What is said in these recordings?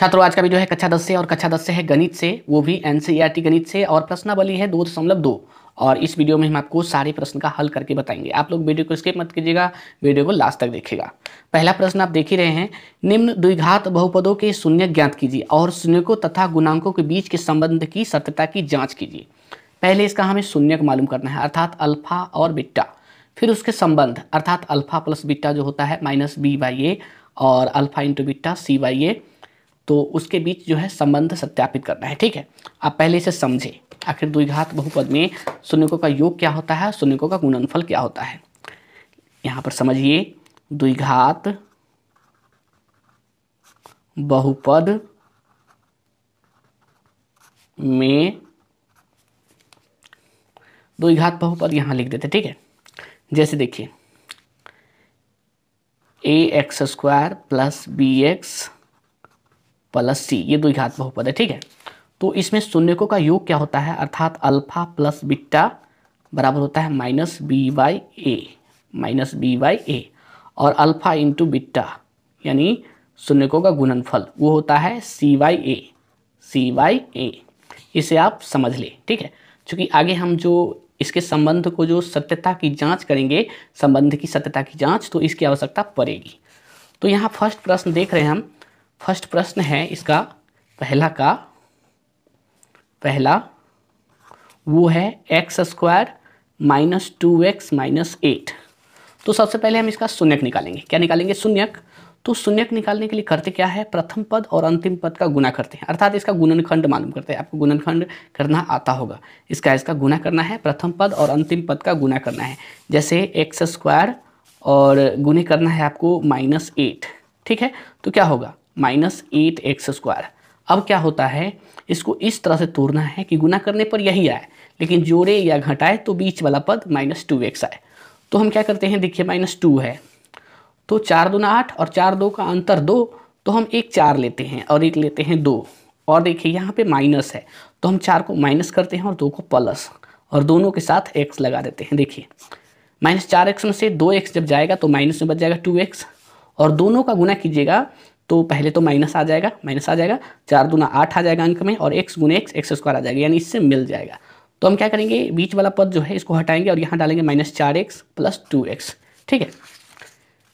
छात्रों आज का वीडियो है कक्षा दस से और कक्षा दस से है गणित से वो भी एन e गणित से और प्रश्नावली है दो दशमलव दो और इस वीडियो में हम आपको सारे प्रश्न का हल करके बताएंगे आप लोग वीडियो को स्किप मत कीजिएगा वीडियो को लास्ट तक देखिएगा पहला प्रश्न आप देख ही रहे हैं निम्न द्विघात बहुपदों के शून्य ज्ञात कीजिए और शून्यकों तथा गुणांकों के बीच के संबंध की सत्यता की जाँच कीजिए पहले इसका हमें शून्य मालूम करना है अर्थात अल्फा और बिट्टा फिर उसके संबंध अर्थात अल्फा प्लस बिट्टा जो होता है माइनस बी ए और alpha into beta C by A तो उसके बीच जो है संबंध सत्यापित करना है ठीक है आप पहले इसे समझें आखिर द्विघात बहुपद में शून्यकों का योग क्या होता है शून्यकों का गुणनफल क्या होता है यहाँ पर समझिए द्विघात बहुपद में द्विघात बहुपद यहाँ लिख देते ठीक है जैसे देखिए A x square plus B x plus C ये द्विघात बहुपद है ठीक है तो इसमें शून्यकों का योग क्या होता है अर्थात अल्फा प्लस बिट्टा बराबर होता है minus B by A minus B by ए और अल्फा इंटू बिट्टा यानी शून्यकों का गुणनफल वो होता है सी बाई ए सी बाई ए इसे आप समझ लें ठीक है क्योंकि आगे हम जो इसके संबंध को जो सत्यता की जांच करेंगे संबंध की सत्यता की जांच तो इसकी आवश्यकता पड़ेगी तो यहाँ फर्स्ट प्रश्न देख रहे हैं हम फर्स्ट प्रश्न है इसका पहला का पहला वो है X square minus two X minus eight तो सबसे पहले हम इसका शून्यक निकालेंगे क्या निकालेंगे शून्यक तो शून्यक निकालने के लिए करते क्या है प्रथम पद और अंतिम पद का गुना करते हैं अर्थात इसका गुणनखंड मालूम करते हैं आपको गुणनखंड करना आता होगा इसका इसका गुना करना है प्रथम पद और अंतिम पद का गुना करना है जैसे एक्स स्क्वायर और गुने करना है आपको माइनस एट ठीक है तो क्या होगा माइनस एट एक्स स्क्वायर अब क्या होता है इसको इस तरह से तोड़ना है कि गुना करने पर यही आए लेकिन जोड़े या घटाए तो बीच वाला पद माइनस टू एक्स आए तो हम क्या करते हैं देखिए माइनस टू है तो चार दूना आठ और चार दो का अंतर दो तो हम एक चार लेते हैं और एक लेते हैं दो और देखिए यहाँ पे माइनस है तो हम चार को माइनस करते हैं और दो को प्लस और दोनों के साथ एक्स लगा देते हैं देखिए माइनस चार एक्स में से दो एक्स जब जाएगा तो माइनस में बच जाएगा टू एक्स और दोनों का गुना कीजिएगा तो पहले तो माइनस आ जाएगा माइनस आ जाएगा चार दूना आठ आ जाएगा अंक में और एक्स गुना एक्स एक्स स्क्वायर आ जाएगा यानी इससे मिल जाएगा तो हम क्या करेंगे बीच वाला पद जो है इसको हटाएंगे और यहाँ डालेंगे माइनस चार एक्स प्लस टू एक्स ठीक है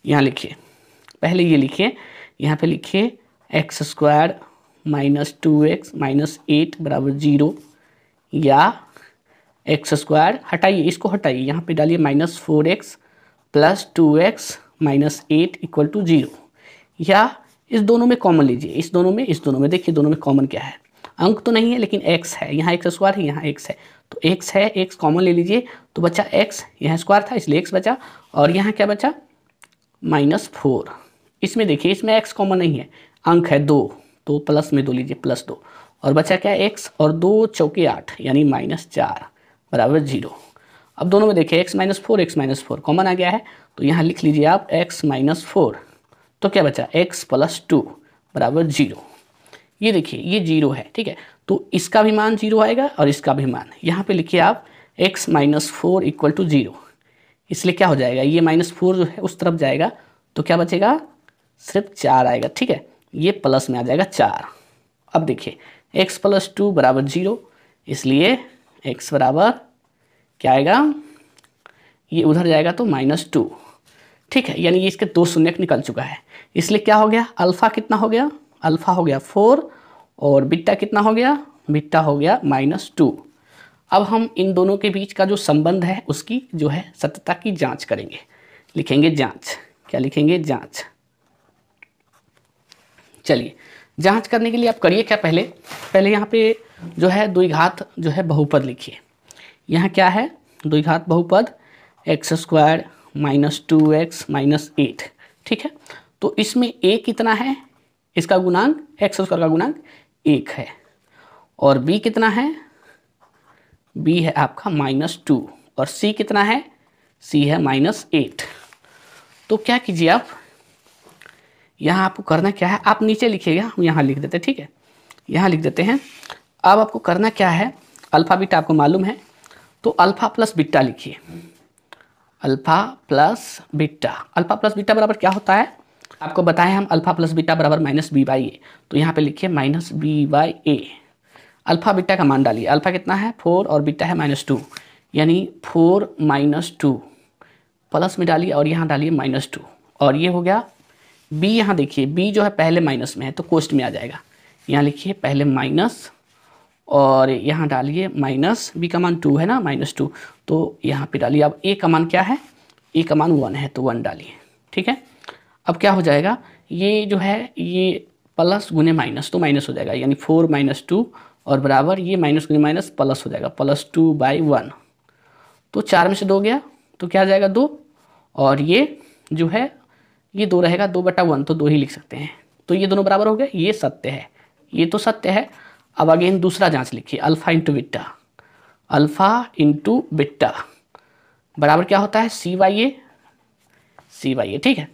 यहाँ लिखिए पहले ये लिखिए यहाँ पे लिखिए X square minus two X minus eight बराबर जीरो या एक्स स्क्वायर हटाइए इसको हटाइए यहाँ पे डालिए minus four X plus two X minus eight equal to zero या इस दोनों में कॉमन लीजिए इस दोनों में इस दोनों में देखिए दोनों में कॉमन क्या है अंक तो नहीं है लेकिन एक्स है यहाँ एक्स स्क्वायर है यहाँ एक्स है तो एक्स है एक्स कॉमन ले लीजिए तो बचा एक्स यहाँ स्क्वायर था इसलिए एक्स बचा और यहाँ क्या बचा माइनस फोर इसमें देखिए इसमें एक्स कॉमन नहीं है अंक है दो तो प्लस में दो लीजिए प्लस दो और बचा क्या एक्स और दो चौके आठ यानी माइनस चार बराबर जीरो अब दोनों में देखिए X minus four X minus four common आ गया है तो यहाँ लिख लीजिए आप एक्स माइनस फोर तो क्या बचा एक्स प्लस टू बराबर जीरो ये देखिए ये जीरो है ठीक है तो इसका भी मान जीरो आएगा और इसका भी मान यहाँ पे लिखिए आप X minus four equal to zero इसलिए क्या हो जाएगा ये माइनस फोर जो है उस तरफ जाएगा तो क्या बचेगा सिर्फ चार आएगा ठीक है ये प्लस में आ जाएगा चार अब देखिए एक्स प्लस टू बराबर जीरो इसलिए एक्स बराबर क्या आएगा ये उधर जाएगा तो माइनस टू ठीक है यानी ये इसके दो शून्यक निकल चुका है इसलिए क्या हो गया अल्फ़ा कितना हो गया अल्फ़ा हो गया फोर और बिट्टा कितना हो गया बिट्टा हो गया माइनस टू अब हम इन दोनों के बीच का जो संबंध है उसकी जो है सत्यता की जांच करेंगे लिखेंगे जांच क्या लिखेंगे जांच चलिए जांच करने के लिए आप करिए क्या पहले पहले यहाँ पे जो है द्विघात जो है बहुपद लिखिए यहाँ क्या है द्विघात बहुपद X square minus two X minus eight ठीक है तो इसमें ए कितना है इसका गुणांक एक्स स्क्वायर का गुणांक एक है और बी कितना है बी है आपका माइनस टू और सी कितना है सी है माइनस एट तो क्या कीजिए आप यहाँ आपको करना क्या है आप नीचे लिखिएगा हम यहाँ लिख देते हैं ठीक है यहाँ लिख देते हैं अब आपको करना क्या है अल्फ़ा बीटा आपको मालूम है तो अल्फ़ा प्लस बीटा लिखिए alpha plus beta alpha plus beta बराबर क्या होता है आपको बताएं हम अल्फा प्लस बीटा बराबर माइनस बी बाई ए तो यहाँ पे लिखिए minus B by A alpha beta का मान डालिए अल्फा कितना है फोर और बीटा है माइनस टू यानी फोर माइनस टू प्लस में डालिए और यहाँ डालिए माइनस टू और ये हो गया बी यहाँ देखिए बी जो है पहले माइनस में है तो कोस्ट में आ जाएगा यहाँ लिखिए पहले माइनस और यहाँ डालिए माइनस बी का मान टू है ना माइनस टू तो यहाँ पे डालिए अब ए का मान क्या है ए का मान वन है तो वन डालिए ठीक है अब क्या हो जाएगा ये जो है ये प्लस गुने माइनस तो माइनस हो जाएगा यानी फोर माइनस टू और बराबर ये माइनस गुने माइनस प्लस हो जाएगा प्लस टू बाई वन तो चार में से दो गया तो क्या आ जाएगा दो और ये जो है ये दो रहेगा दो बटा वन तो दो ही लिख सकते हैं तो ये दोनों बराबर हो गए ये सत्य है ये तो सत्य है अब अगेन दूसरा जांच लिखिए alpha into beta alpha into beta बराबर क्या होता है सी वाई ए सी वाई ए ठीक है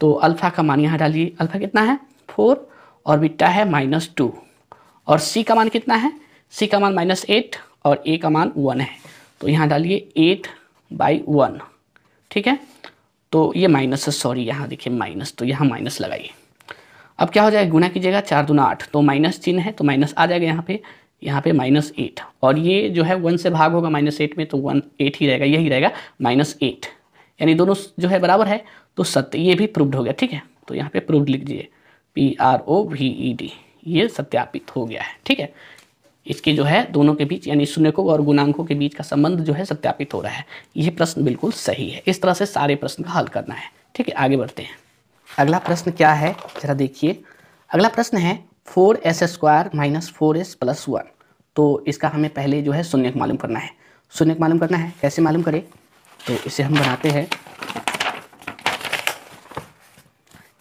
तो अल्फा का मान यहाँ डालिए अल्फा कितना है फोर और बिट्टा है माइनस टू और सी का मान कितना है सी का मान माइनस एट और ए का मान वन है तो यहाँ डालिए एट बाई वन ठीक है तो ये माइनस है सॉरी यहाँ देखिए माइनस तो यहाँ माइनस लगाइए अब क्या हो जाएगा गुना कीजिएगा चार दुना आठ तो माइनस चिन्ह है तो माइनस आ जाएगा यहाँ पे यहाँ पे माइनस एट और ये जो है वन से भाग होगा माइनस एट में तो वन एट ही रहेगा यही रहेगा माइनस एट यानी दोनों जो है बराबर है तो सत्य ये भी प्रूव्ड हो गया ठीक है तो यहाँ पे प्रूव्ड लिख दीजिए P R O V E D ये सत्यापित हो गया है ठीक है इसके जो है दोनों के बीच यानी शून्यकों और गुणांकों के बीच का संबंध जो है सत्यापित हो रहा है ये प्रश्न बिल्कुल सही है इस तरह से सारे प्रश्न का हल करना है ठीक है आगे बढ़ते हैं अगला प्रश्न क्या है जरा देखिए अगला प्रश्न है four S square minus four S plus one तो इसका हमें पहले जो है शून्य मालूम करना है शून्य मालूम करना है कैसे मालूम करें तो इसे हम बनाते हैं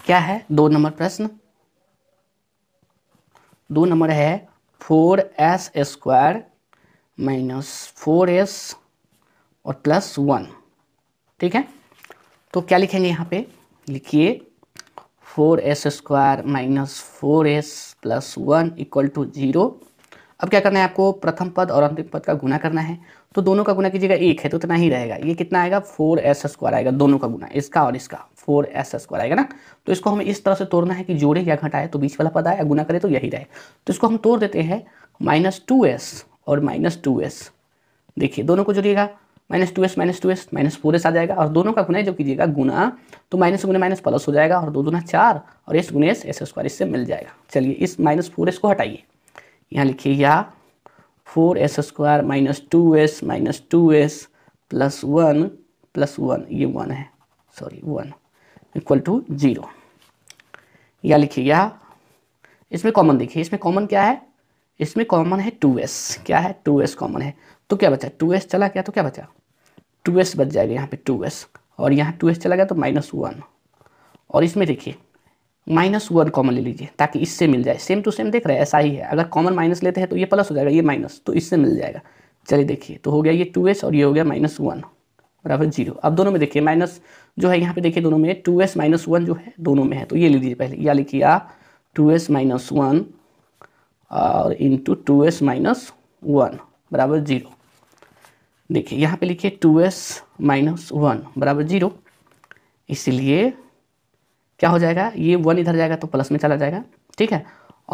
क्या है दो नंबर प्रश्न दो नंबर है four S square minus four S और प्लस वन ठीक है तो क्या लिखेंगे यहाँ पे लिखिए four S square minus four S plus one equal to zero अब क्या करना है आपको प्रथम पद और अंतिम पद का गुना करना है तो दोनों का गुना कीजिएगा एक है तो उतना ही रहेगा ये कितना आएगा फोर एस स्क्वायर आएगा दोनों का गुना इसका और इसका फोर एस स्क्वायर आएगा ना तो इसको हमें इस तरह से तोड़ना है कि जोड़े या घटाए तो बीच वाला पद आया गुना करे तो यही रहे तो इसको हम तोड़ देते हैं माइनस टू एस और माइनस टू एस देखिए दोनों को जोड़िएगा minus two S minus two S minus four S आ जाएगा और दोनों का गुना जो कीजिएगा गुना तो माइनस गुना माइनस प्लस हो जाएगा और दो गुना चार और एस गुना एस एस स्क्वायर इससे मिल जाएगा चलिए इस माइनस फोर एस को हटाइए यहाँ लिखिए या four S square minus two S minus two S plus one plus one ये वन है sorry one equal to zero या लिखिए यह इसमें कॉमन देखिए इसमें कॉमन क्या है इसमें कॉमन है टू एस क्या है टू एस कॉमन है तो क्या बचा टू एस चला क्या तो क्या बचा टू एस बच जाएगा यहाँ पे टू एस और यहाँ टू एस चला गया तो माइनस वन और इसमें देखिए माइनस वन कॉमन ले लीजिए ताकि इससे मिल जाए सेम टू सेम देख रहे हैं ऐसा ही है अगर कॉमन माइनस लेते हैं तो ये प्लस हो जाएगा ये माइनस तो इससे मिल जाएगा चलिए देखिए तो हो गया ये टू एस और ये हो गया माइनस वन बराबर जीरो अब दोनों में देखिए माइनस जो है यहाँ पे देखिए दोनों में टू एस माइनस वन जो है दोनों में है तो ये लीजिए पहले या लिखिए आप टू एस माइनस वन और into two S minus one बराबर जीरो देखिए यहाँ पे लिखिए टू एस माइनस वन बराबर जीरो इसलिए क्या हो जाएगा ये वन इधर जाएगा तो प्लस में चला जाएगा ठीक है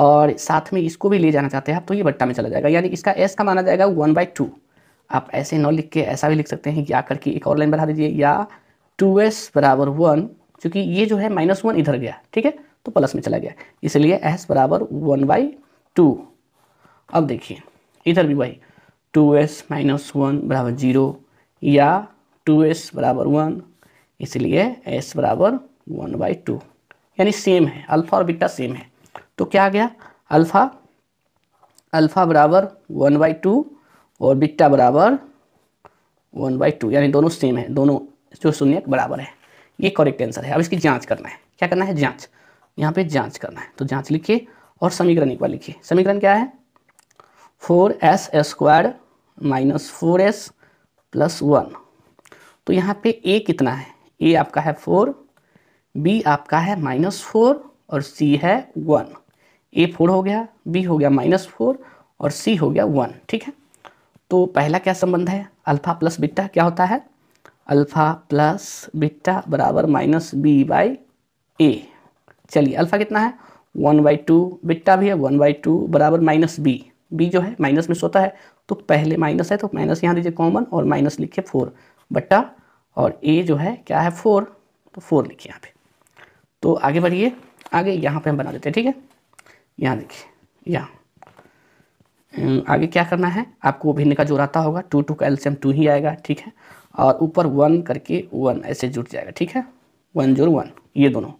और साथ में इसको भी ले जाना चाहते हैं आप तो ये बट्टा में चला जाएगा यानी इसका एस का माना जाएगा वन बाई टू आप ऐसे नौ लिख के ऐसा भी लिख सकते हैं या करके एक और लाइन बढ़ा दीजिए या टू एस बराबर वन क्योंकि ये जो है माइनस वन इधर गया ठीक है तो प्लस में चला गया इसलिए एस बराबर वन बाई टू अब देखिए इधर भी वही टू एस माइनस वन बराबर जीरो या टू एस बराबर वन इसलिए एस बराबर वन बाई टू यानी सेम है अल्फ़ा और बीटा सेम है तो क्या आ गया अल्फ़ा अल्फ़ा बराबर वन बाई टू और बीटा बराबर वन बाई टू यानी दोनों सेम है दोनों जो शून्य बराबर है ये करेक्ट आंसर है अब इसकी जांच करना है क्या करना है जांच यहाँ पे जांच करना है तो जांच लिखिए और समीकरण एक बार लिखिए समीकरण क्या है four S square minus four S plus one तो यहाँ पे ए कितना है ए आपका है फोर बी आपका है माइनस फोर और सी है वन ए फोर हो गया बी हो गया माइनस फोर और सी हो गया वन ठीक है तो पहला क्या संबंध है अल्फ़ा प्लस बिट्टा क्या होता है अल्फ़ा प्लस बिट्टा बराबर माइनस बी बाई ए चलिए अल्फ़ा कितना है वन बाई टू बिट्टा भी है वन बाई टू बराबर माइनस बी बी जो है माइनस में सोता है तो पहले माइनस है तो माइनस यहाँ दीजिए कॉमन और माइनस लिखे फोर बट्टा और ए जो है क्या है फोर तो फोर लिखिए यहाँ पे तो आगे बढ़िए आगे यहाँ पे हम बना देते हैं ठीक है यहाँ देखिए यहाँ आगे क्या करना है आपको वो भिन्न का जोड़ आता होगा टू टू का एल्सियम टू ही आएगा ठीक है और ऊपर वन करके वन ऐसे जुट जाएगा ठीक है वन जोर वन ये दोनों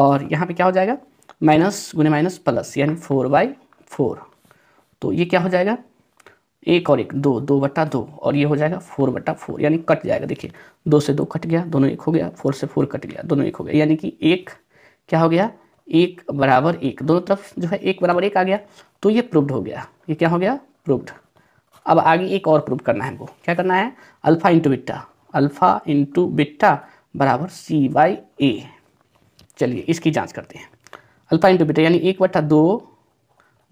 और यहाँ पे क्या हो जाएगा माइनस गुने माइनस प्लस यानी फोर बाई फोर तो ये क्या हो जाएगा एक और एक दो दो बटा दो और ये हो जाएगा फोर बटा फोर यानी कट जाएगा देखिए दो से दो कट गया दोनों एक हो गया फोर से फोर कट गया दोनों एक हो गया यानी कि एक क्या हो गया एक बराबर एक दोनों तरफ जो है एक बराबर एक आ गया तो ये प्रूव्ड हो गया ये क्या हो गया प्रूव्ड अब आगे एक और प्रूव करना है हमको क्या करना है alpha into beta alpha into beta बराबर सी बाई ए चलिए इसकी जांच करते हैं अल्फ़ा इंटू बिट्टा यानी एक बटा दो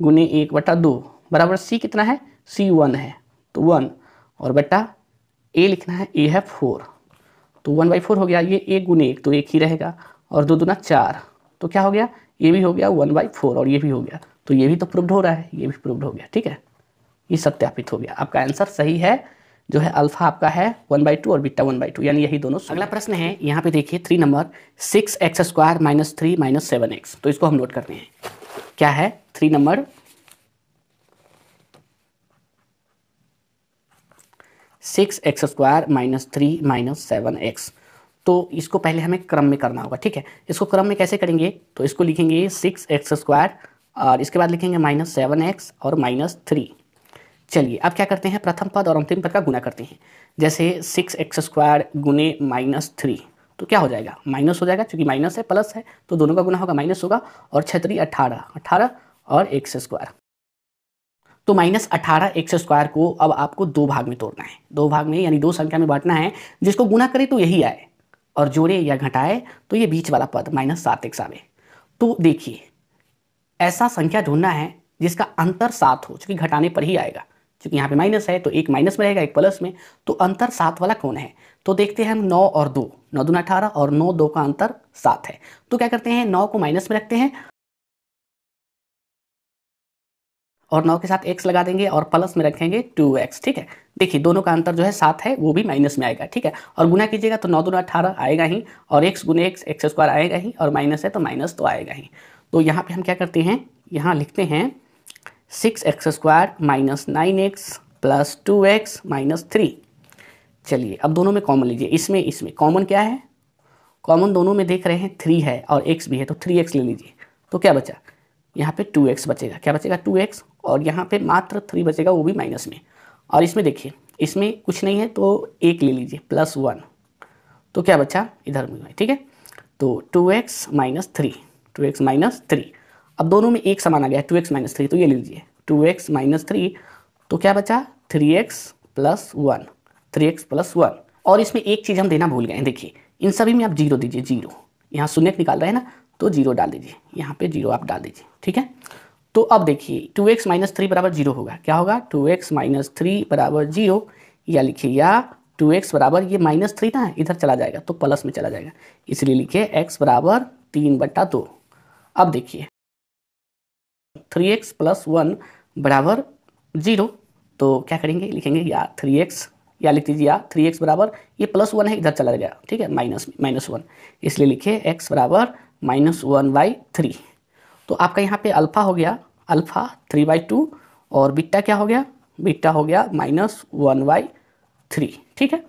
गुने एक बटा दो बराबर सी कितना है सी वन है तो वन और बट्टा ए लिखना है ए है फोर तो वन बाई फोर हो गया ये एक गुने एक तो एक ही रहेगा और दो दुना चार तो क्या हो गया ये भी हो गया वन बाई फोर और ये भी हो गया तो ये भी तो प्रूव्ड हो रहा है ये भी प्रूव्ड हो गया ठीक है ये सत्यापित हो गया आपका आंसर सही है जो है अल्फा आपका है वन बाई टू और बीटा वन बाई टू यानी यही दोनों अगला प्रश्न है यहाँ पे देखिए three number six X square minus three minus seven X तो इसको हम नोट करते हैं क्या है three number six X square minus three minus seven X तो इसको पहले हमें क्रम में करना होगा ठीक है इसको क्रम में कैसे करेंगे तो इसको लिखेंगे सिक्स एक्स स्क्वायर और इसके बाद लिखेंगे माइनस सेवन एक्स और माइनस थ्री चलिए अब क्या करते हैं प्रथम पद और अंतिम पद का गुना करते हैं जैसे सिक्स एक्स स्क्वायर गुने माइनस थ्री तो क्या हो जाएगा माइनस हो जाएगा क्योंकि माइनस है प्लस है तो दोनों का गुना होगा माइनस होगा और छतरी अट्ठारह अट्ठारह और एक्स स्क्वायर तो माइनस अठारह एक्स स्क्वायर को अब आपको दो भाग में तोड़ना है दो भाग में यानी दो संख्या में बांटना है जिसको गुना करें तो यही आए और जोड़े या घटाए तो ये बीच वाला पद माइनस सात एक्स आवे तो देखिए ऐसा संख्या ढूंढना है जिसका अंतर सात हो चूंकि घटाने पर ही आएगा चूंकि यहाँ पे माइनस है तो एक माइनस में रहेगा एक प्लस में तो अंतर सात वाला कौन है तो देखते हैं हम नौ और दो नौ दून अठारह और नौ दो का अंतर सात है तो क्या करते हैं नौ को माइनस में रखते हैं और नौ के साथ एक्स लगा देंगे और प्लस में रखेंगे टू एक्स ठीक है देखिए दोनों का अंतर जो है सात है वो भी माइनस में आएगा ठीक है और गुना कीजिएगा तो नौ दोनों अठारह आएगा ही और एक्स गुने एक्स एक्स स्क्वायर आएगा ही और माइनस है तो माइनस तो आएगा ही तो यहाँ पर हम क्या करते हैं यहाँ लिखते हैं six X square minus nine X plus two X minus three चलिए अब दोनों में कॉमन लीजिए इसमें इसमें कॉमन क्या है कॉमन दोनों में देख रहे हैं थ्री है और एक्स भी है तो थ्री एक्स ले लीजिए तो क्या बचा यहाँ पे टू एक्स बचेगा क्या बचेगा टू एक्स और यहाँ पे मात्र थ्री बचेगा वो भी माइनस में और इसमें देखिए इसमें कुछ नहीं है तो एक ले लीजिए प्लस वन तो क्या बचा इधर में ठीक है तो two X minus three two X minus three अब दोनों में एक समान आ गया टू एक्स माइनस थ्री तो ये ले लीजिए टू एक्स माइनस थ्री तो क्या बचा three X plus one three X plus one और इसमें एक चीज़ हम देना भूल गए हैं देखिए इन सभी में आप जीरो दीजिए जीरो यहाँ शून्य निकाल रहे हैं ना तो जीरो डाल दीजिए यहाँ पे जीरो आप डाल दीजिए ठीक है तो अब देखिए टू एक्स माइनस थ्री बराबर जीरो होगा क्या होगा टू एक्स माइनस थ्री बराबर जीरो या लिखिए या टू एक्स बराबर ये माइनस थ्री ना इधर चला जाएगा तो प्लस में चला जाएगा इसलिए लिखिए एक्स बराबर तीन बट्टा दो अब देखिए थ्री एक्स प्लस वन बराबर जीरो तो क्या करेंगे लिखेंगे या थ्री एक्स या लिख दीजिए या थ्री एक्स बराबर ये प्लस वन है इधर चला गया ठीक है माइनस माइनस वन इसलिए लिखिए एक्स बराबर माइनस वन बाई थ्री तो आपका यहाँ पे अल्फ़ा हो गया अल्फ़ा थ्री बाई टू और बिट्टा क्या हो गया बिट्टा हो गया माइनस वन बाई थ्री ठीक है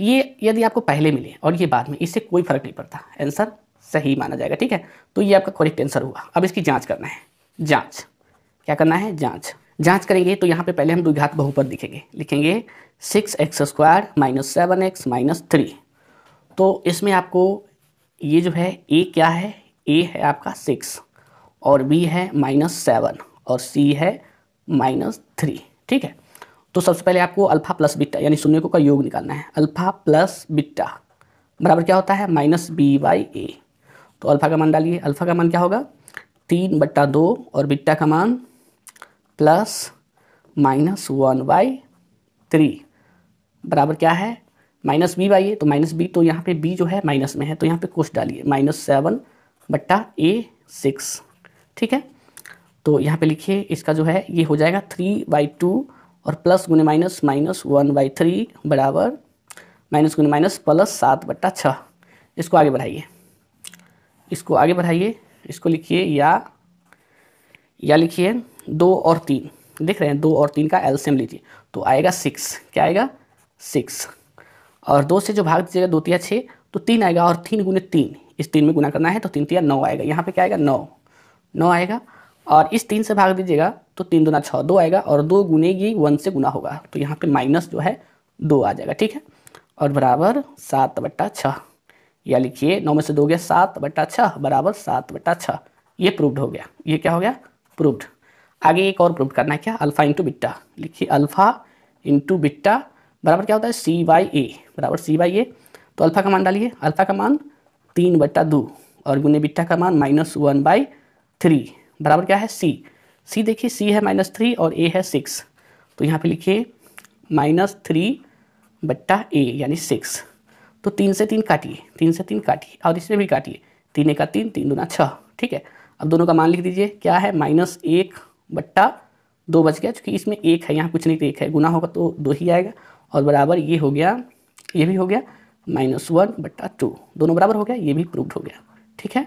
ये यदि आपको पहले मिले और ये बाद में इससे कोई फर्क नहीं पड़ता आंसर सही माना जाएगा ठीक है तो ये आपका करेक्ट आंसर हुआ अब इसकी जाँच करना है जाँच क्या करना है जाँच जाँच करेंगे तो यहाँ पर पहले हम द्विघात बहुपद लिखेंगे लिखेंगे six X square minus seven X minus three तो इसमें आपको ये जो है ए क्या है ए है आपका सिक्स और बी है माइनस सेवन और सी है माइनस थ्री ठीक है तो सबसे पहले आपको अल्फा प्लस बिट्टा यानी शून्य को का योग निकालना है अल्फा प्लस बिट्टा बराबर क्या होता है माइनस बी बाई ए तो अल्फा का मान डालिए अल्फा का मान क्या होगा तीन बट्टा दो और बिट्टा का मान plus minus one by three बराबर क्या है माइनस बी बाई ए तो माइनस बी तो यहाँ पे बी जो है माइनस में है तो यहाँ पे कोस डालिए माइनस सेवन बट्टा ए सिक्स ठीक है तो यहाँ पे लिखिए इसका जो है ये हो जाएगा थ्री बाई टू और प्लस गुने minus minus one by three बराबर माइनस गुने माइनस प्लस सात बट्टा छः इसको आगे बढ़ाइए इसको आगे बढ़ाइए इसको लिखिए या या लिखिए दो और तीन देख रहे हैं दो और तीन का एल्सियम लीजिए तो आएगा सिक्स क्या आएगा सिक्स और दो से जो भाग दीजिएगा दो तिया छः तो तीन आएगा और तीन गुने तीन इस तीन में गुना करना है तो तीन तिया नौ आएगा यहाँ पे क्या आएगा नौ नौ आएगा और इस तीन से भाग दीजिएगा तो तीन दुना छः दो आएगा और दो गुने वन से गुना होगा तो यहाँ पे माइनस जो है दो आ जाएगा ठीक है और बराबर सात बट्टा छः या लिखिए नौ में से दो गया सात बट्टा छः बराबर सात बट्टा छः ये प्रूव्ड हो गया ये क्या हो गया प्रूव्ड आगे एक और प्रूव करना है क्या अल्फ़ा इंटू बिट्टा लिखिए अल्फ़ा इंटू बिट्टा बराबर क्या होता है सी वाई ए बराबर सी बाई ए तो अल्फा का मान डालिए अल्फा का मान तीन बट्टा दो और गुने बिट्टा का मान माइनस वन बाई थ्री बराबर क्या है सी सी देखिए सी है माइनस थ्री और ए है सिक्स तो यहाँ पे लिखिए माइनस थ्री बट्टा ए यानी सिक्स तो तीन से तीन काटिए तीन से तीन काटिए और इसमें भी काटिए तीन एका तीन तीन दूना छः ठीक है अब दोनों का मान लिख दीजिए क्या है माइनस एक बट्टा दो बच गया चूँकि इसमें एक है यहाँ कुछ नहीं तो एक है गुना होगा तो दो ही आएगा और बराबर ये हो गया ये भी हो गया माइनस वन बट्टा टू दोनों बराबर हो गया ये भी प्रूव्ड हो गया ठीक है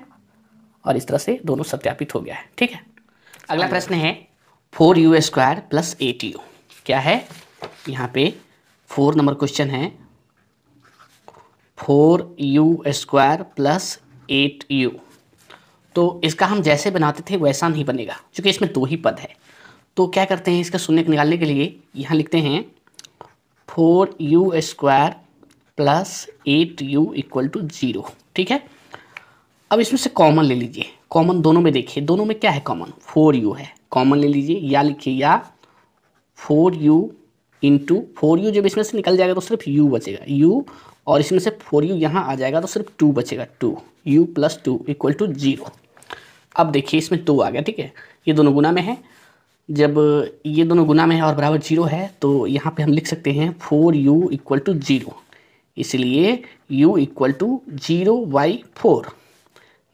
और इस तरह से दोनों सत्यापित हो गया है ठीक है अगला प्रश्न है four U square plus eight U क्या है यहाँ पे फोर नंबर क्वेश्चन है four U square plus eight U तो इसका हम जैसे बनाते थे वैसा नहीं बनेगा क्योंकि इसमें दो ही पद है तो क्या करते हैं इसका शून्य निकालने के लिए यहाँ लिखते हैं four U square plus eight U equal to zero ठीक है अब इसमें से कॉमन ले लीजिए कॉमन दोनों में देखिए दोनों में क्या है कॉमन फोर यू है कॉमन ले लीजिए या लिखिए या four U into four U जब इसमें से निकल जाएगा तो सिर्फ यू बचेगा यू और इसमें से फोर यू यहाँ आ जाएगा तो सिर्फ टू बचेगा two U plus two equal to zero अब देखिए इसमें टू आ गया ठीक है ये दोनों गुना में है जब ये दोनों गुना में है और बराबर जीरो है तो यहाँ पे हम लिख सकते हैं four U equal to zero इसलिए u equal to zero by four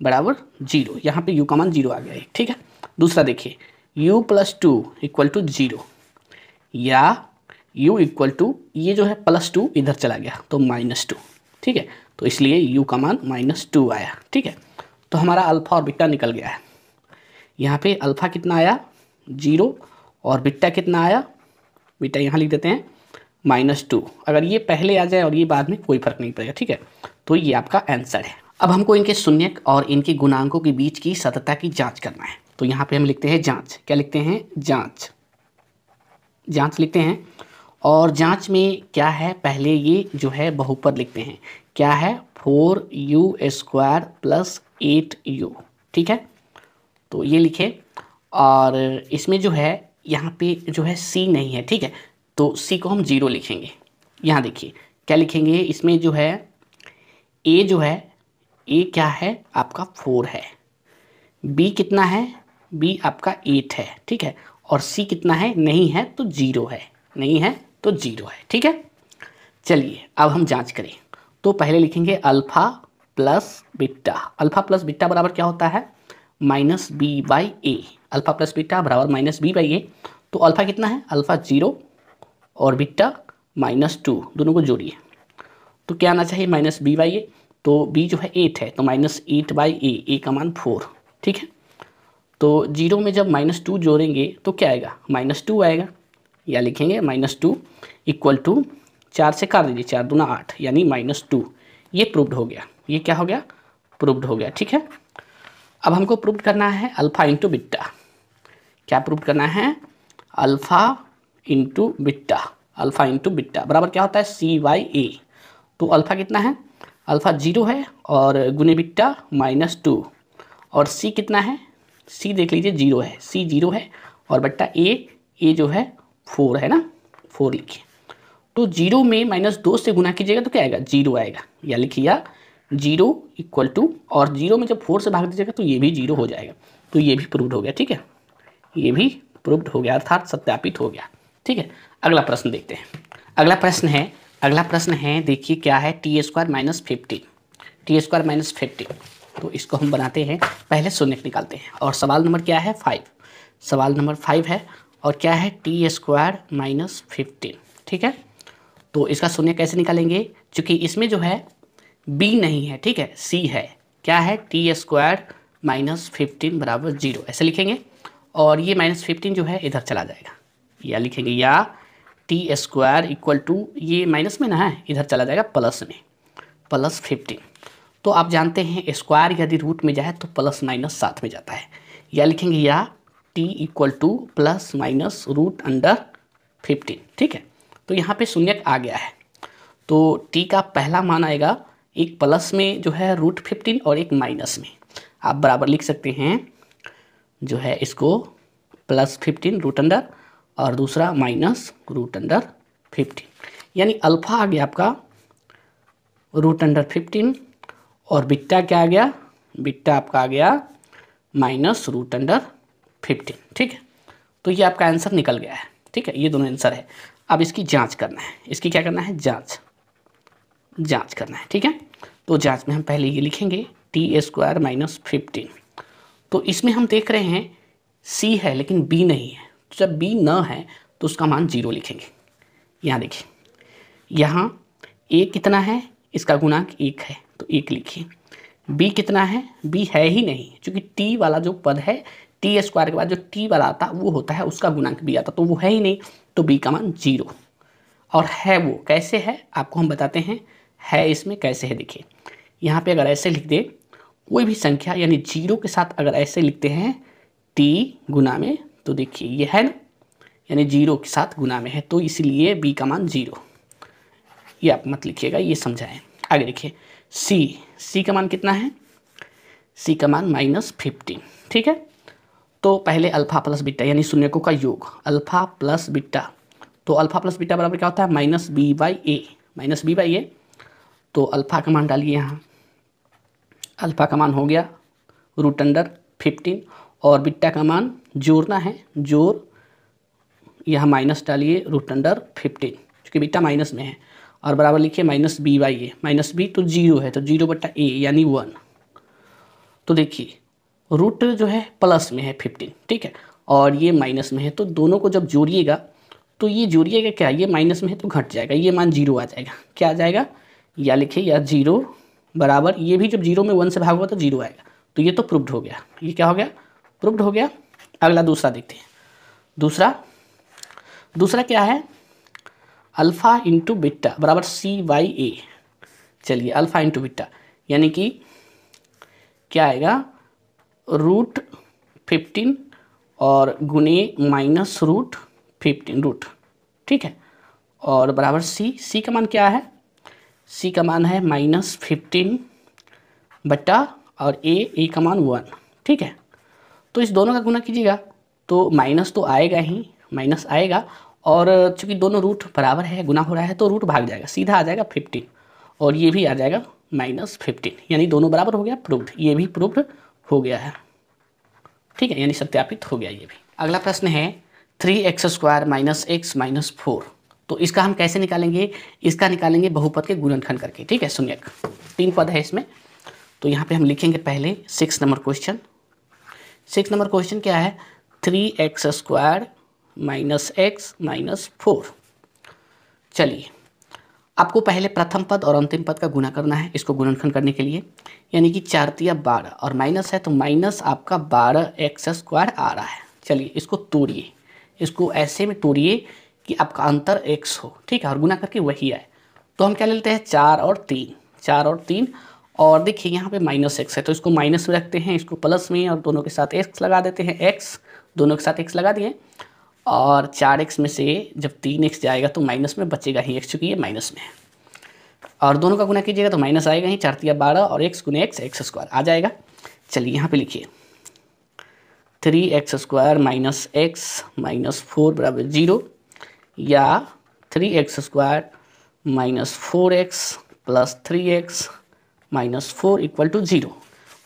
बराबर जीरो यहाँ पे u का मान जीरो आ गया है ठीक है दूसरा देखिए u plus two equal to zero या u इक्वल टू ये जो है प्लस टू इधर चला गया तो माइनस टू ठीक है तो इसलिए u का मान माइनस टू आया ठीक है तो हमारा अल्फ़ा और बिट्टा निकल गया है यहाँ पे अल्फ़ा कितना आया जीरो और बिट्टा कितना आया बिट्टा यहाँ लिख देते हैं माइनस टू अगर ये पहले आ जाए और ये बाद में कोई फर्क नहीं पड़ेगा ठीक है तो ये आपका आंसर है अब हमको इनके शून्य और इनके गुणांकों के बीच की सतता की जांच करना है तो यहाँ पे हम लिखते हैं जांच क्या लिखते हैं जांच जांच लिखते हैं और जांच में क्या है पहले ये जो है बहुपद लिखते हैं क्या है four U square plus eight U ठीक है तो ये लिखे और इसमें जो है यहाँ पे जो है सी नहीं है ठीक है तो सी को हम जीरो लिखेंगे यहाँ देखिए क्या लिखेंगे इसमें जो है ए जो है ए क्या है आपका फोर है बी कितना है बी आपका एट है ठीक है और सी कितना है नहीं है तो जीरो है नहीं है तो जीरो है ठीक है चलिए अब हम जांच करें तो पहले लिखेंगे alpha plus beta alpha plus beta बराबर क्या होता है minus B by A alpha plus beta बराबर माइनस बी बाई ए तो अल्फ़ा कितना है अल्फ़ा जीरो और बीटा माइनस टू दोनों को जोड़िए तो क्या आना चाहिए माइनस बी बाई ए तो बी जो है एट है तो minus eight by A A का मान फोर ठीक है तो जीरो में जब माइनस टू जोड़ेंगे तो क्या आएगा माइनस टू आएगा या लिखेंगे माइनस टू इक्वल टू चार से काट दीजिए चार दूना आठ यानी माइनस टू ये प्रूव्ड हो गया ये क्या हो गया प्रूव्ड हो गया ठीक है अब हमको प्रूव्ड करना है अल्फ़ा इंटू बिट्टा क्या प्रूव करना है alpha into beta alpha into beta बराबर क्या होता है सी वाई ए तो अल्फ़ा कितना है अल्फ़ा जीरो है और गुने बिट्टा माइनस टू और सी कितना है सी देख लीजिए जीरो है सी जीरो है और बट्टा ए ए जो है फोर है ना फोर लिखिए तो जीरो में माइनस दो से गुना कीजिएगा तो क्या आएगा जीरो आएगा या लिखिए जीरो इक्वल टू और जीरो में जब फोर से भाग दीजिएगा तो ये भी जीरो हो जाएगा तो ये भी प्रूव हो गया ठीक है ये भी प्रूव्ड हो गया अर्थात सत्यापित हो गया ठीक है अगला प्रश्न देखते हैं अगला प्रश्न है अगला प्रश्न है देखिए क्या है T square minus fifty T square minus fifty तो इसको हम बनाते हैं पहले शून्य निकालते हैं और सवाल नंबर क्या है फाइव सवाल नंबर फाइव है और क्या है टी स्क्वायर माइनस फिफ्टीन ठीक है तो इसका शून्य कैसे निकालेंगे क्योंकि इसमें जो है बी नहीं है ठीक है सी है क्या है टी स्क्वायर माइनस फिफ्टीन बराबर जीरो ऐसे लिखेंगे और ये माइनस फिफ्टीन जो है इधर चला जाएगा या लिखेंगे या टी स्क्वायर इक्वल टू ये माइनस में ना है इधर चला जाएगा प्लस में प्लस फिफ्टीन तो आप जानते हैं स्क्वायर यदि रूट में जाए तो प्लस माइनस साथ में जाता है या लिखेंगे या T equal to plus minus root under fifteen ठीक है तो यहाँ पे शून्य आ गया है तो टी का पहला मान आएगा एक प्लस में जो है रूट फिफ्टीन और एक माइनस में आप बराबर लिख सकते हैं जो है इसको प्लस फिफ्टीन रूट अंडर और दूसरा माइनस रूट अंडर फिफ्टीन यानी अल्फा आ गया आपका रूट अंडर फिफ्टीन और बिट्टा क्या आ गया बिट्टा आपका आ गया माइनस रूट अंडर फिफ्टीन ठीक है तो ये आपका आंसर निकल गया है ठीक है ये दोनों आंसर है अब इसकी जांच करना है इसकी क्या करना है जांच जांच करना है ठीक है तो जांच में हम पहले ये लिखेंगे टी स्क्वायर माइनस फिफ्टीन तो इसमें हम देख रहे हैं सी है लेकिन बी नहीं है तो जब बी न है तो उसका मान जीरो लिखेंगे यहाँ देखिए यहाँ ए कितना है इसका गुणांक एक है तो एक लिखिए बी कितना है बी है ही नहीं क्योंकि टी वाला जो पद है टी स्क्वायर के बाद जो टी वाला आता वो होता है उसका गुणांक बी आता तो वो है ही नहीं तो बी का मान जीरो और है वो कैसे है आपको हम बताते हैं है इसमें कैसे है देखिए यहाँ पे अगर ऐसे लिख दे कोई भी संख्या यानी जीरो के साथ अगर ऐसे लिखते हैं टी गुना में तो देखिए ये है ना यानी जीरो के साथ गुना में है तो इसलिए बी का मान जीरो ये आप मत लिखिएगा ये समझाएं आगे देखिए सी सी का मान कितना है सी का मान माइनस फिफ्टीन ठीक है तो पहले अल्फा प्लस बिट्टा यानी शून्यकों का योग अल्फा प्लस बिट्टा तो अल्फा प्लस बिट्टा बराबर क्या होता है minus B by A minus B by A तो अल्फा का मान डालिए यहाँ अल्फ़ा का मान हो गया रूट अंडर फिफ्टीन और बिट्टा का मान जोड़ना है जोर यह माइनस डालिए रूट अंडर फिफ्टीन क्योंकि बिट्टा माइनस में है और बराबर लिखिए minus B by A minus B तो जीरो है तो जीरो बट्टा ए यानी वन तो देखिए रूट जो है प्लस में है फिफ्टीन ठीक है और ये माइनस में है तो दोनों को जब जोड़िएगा तो ये जोड़िएगा क्या ये माइनस में है तो घट जाएगा ये मान जीरो आ जाएगा क्या आ जाएगा या लिखिए या जीरो बराबर ये भी जब जीरो में वन से भाग हुआ तो जीरो आएगा तो ये तो प्रूव्ड हो गया ये क्या हो गया प्रूव्ड हो गया अगला दूसरा देखते हैं दूसरा दूसरा क्या है अल्फ़ा इंटू बिट्टा बराबर सी वाई ए चलिए अल्फ़ा इंटू बिट्टा यानी कि क्या आएगा रूट फिफ्टीन और गुने माइनस रूट फिफ्टीन रूट ठीक है और बराबर सी सी का मान क्या है सी का मान है माइनस फिफ्टीन बट्टा और ए ए का मान वन ठीक है तो इस दोनों का गुना कीजिएगा तो माइनस तो आएगा ही माइनस आएगा और चूंकि दोनों रूट बराबर है गुना हो रहा है तो रूट भाग जाएगा सीधा आ जाएगा फिफ्टीन और ये भी आ जाएगा माइनस फिफ्टीन यानी दोनों बराबर हो गया प्रूफ ये भी प्रूफ हो गया है ठीक है यानी सत्यापित हो गया ये भी अगला प्रश्न है three x square minus X minus four तो इसका हम कैसे निकालेंगे इसका निकालेंगे बहुपद के गुणनखंड करके ठीक है शून्य तीन पद है इसमें तो यहाँ पे हम लिखेंगे पहले six number question six number question क्या है three x square minus X minus four चलिए आपको पहले प्रथम पद और अंतिम पद का गुना करना है इसको गुणनखंड करने के लिए यानी कि तिया बारह और माइनस है तो माइनस आपका बारह एक्स स्क्वायर आ रहा है चलिए इसको तोड़िए इसको ऐसे में तोड़िए कि आपका अंतर एक्स हो ठीक है और गुना करके वही आए तो हम क्या लेते हैं चार और तीन चार और तीन और देखिए यहाँ पे माइनस एक्स है तो इसको माइनस में रखते हैं इसको प्लस में और दोनों के साथ एक्स लगा देते हैं एक्स दोनों के साथ एक्स लगा दिए और चार एक्स में से जब तीन एक्स जाएगा तो माइनस में बचेगा ही एक्स चूँकि ये माइनस में है और दोनों का गुना कीजिएगा तो माइनस आएगा ही चार तिया बारह और एक्स गुना एक्स एक्स स्क्वायर आ जाएगा चलिए यहाँ पे लिखिए three x square minus X minus four बराबर जीरो या three x square minus four X plus three X minus four equal to zero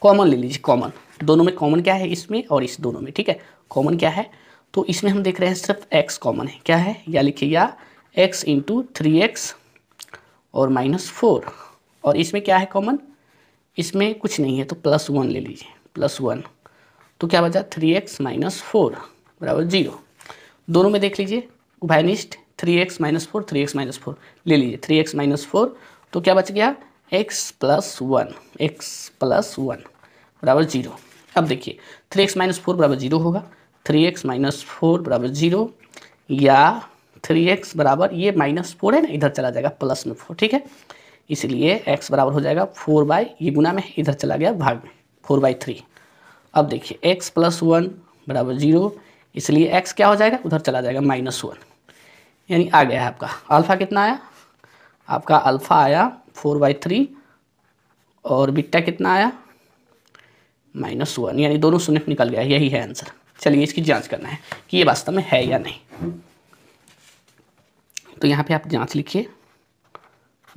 common ले लीजिए कॉमन दोनों में कॉमन क्या है इसमें और इस दोनों में ठीक है कॉमन क्या है तो इसमें हम देख रहे हैं सिर्फ एक्स कॉमन है क्या है या लिखिए या एक्स इंटू थ्री एक्स और माइनस फोर और इसमें क्या है कॉमन इसमें कुछ नहीं है तो प्लस वन ले लीजिए प्लस वन तो क्या बचा थ्री एक्स माइनस फोर बराबर जीरो दोनों में देख लीजिए घायनिष्ठ three X minus four three X minus four ले लीजिए थ्री एक्स माइनस फोर तो क्या बच गया X plus one X plus one बराबर जीरो अब देखिए थ्री एक्स माइनस फोर बराबर जीरो होगा थ्री एक्स माइनस फोर बराबर जीरो या थ्री एक्स बराबर ये माइनस फोर है ना इधर चला जाएगा प्लस में फोर ठीक है इसलिए एक्स बराबर हो जाएगा फोर बाई ये गुना में इधर चला गया भाग में फोर बाई थ्री अब देखिए एक्स प्लस वन बराबर जीरो इसलिए एक्स क्या हो जाएगा उधर चला जाएगा माइनस वन यानी आ गया है आपका अल्फ़ा कितना आया आपका अल्फ़ा आया फोर बाई थ्री और बिट्टा कितना आया माइनस वन यानी दोनों शून्य निकल गया यही है आंसर चलिए इसकी जांच करना है कि ये वास्तव में है या नहीं तो यहाँ पे आप जांच लिखिए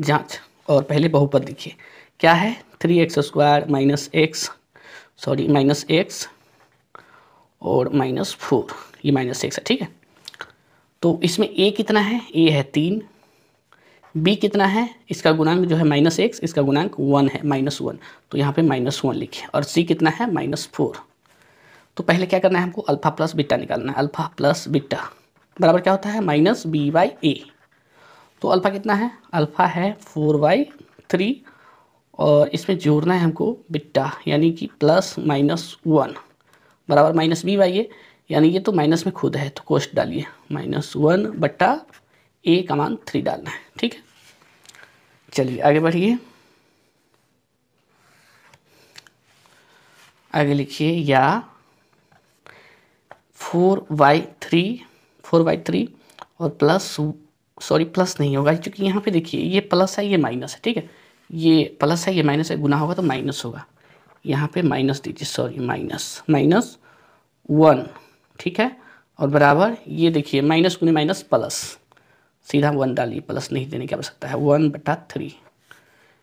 जांच और पहले बहुपद लिखिए क्या है three x square minus X sorry minus X और माइनस फोर ये माइनस एक्स है ठीक है तो इसमें ए कितना है ए है तीन बी कितना है इसका गुणांक जो है माइनस एक्स इसका गुणांक वन है माइनस वन तो यहाँ पे माइनस वन लिखे और सी कितना है माइनस फोर तो पहले क्या करना है हमको अल्फा प्लस बिट्टा निकालना है अल्फा प्लस बिट्टा बराबर क्या होता है माइनस बी बाई ए तो अल्फा कितना है अल्फा है फोर बाई थ्री और इसमें जोड़ना है हमको बिट्टा यानी कि प्लस माइनस वन बराबर माइनस बी बाई ए यानी ये तो माइनस में खुद है तो कोष्ट डालिए माइनस वन बट्टा ए का मान थ्री डालना है ठीक है चलिए आगे बढ़िए आगे लिखिए या four by three four by three और प्लस सॉरी प्लस नहीं होगा क्योंकि यहाँ पे देखिए ये प्लस है ये माइनस है ठीक है ये प्लस है ये माइनस है गुना होगा तो माइनस होगा यहाँ पे माइनस दीजिए सॉरी माइनस माइनस वन ठीक है और बराबर ये देखिए माइनस गुने माइनस प्लस सीधा वन डालिए प्लस नहीं देने की आवश्यकता है वन बटा थ्री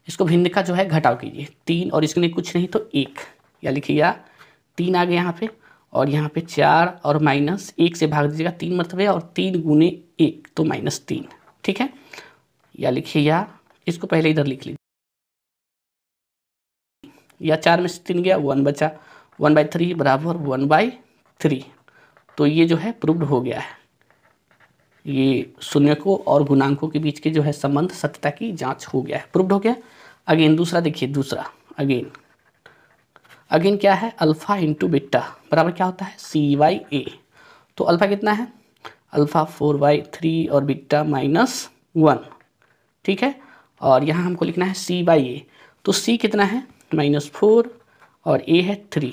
इसको भिन्न का जो है घटाव कीजिए तीन और इसके लिए कुछ नहीं तो एक या लिखिएगा तीन आ गए यहाँ पे और यहाँ पे चार और माइनस एक से भाग दीजिएगा तीन मरतबे और तीन गुने एक तो माइनस तीन ठीक है या लिखिए या इसको पहले इधर लिख लीजिए या चार में से तीन गया वन बचा वन बाई थ्री बराबर वन बाई थ्री तो ये जो है प्रूव्ड हो गया है ये शून्यकों और गुणांकों के बीच के जो है संबंध सत्यता की जांच हो गया है प्रूव्ड हो गया अगेन दूसरा देखिए दूसरा अगेन अगेन क्या है अल्फ़ा इंटू बिट्टा बराबर क्या होता है सी वाई ए तो अल्फ़ा कितना है अल्फ़ा फोर वाई थ्री और बिट्टा माइनस वन ठीक है और यहाँ हमको लिखना है सी बाई ए तो सी कितना है माइनस फोर और ए है थ्री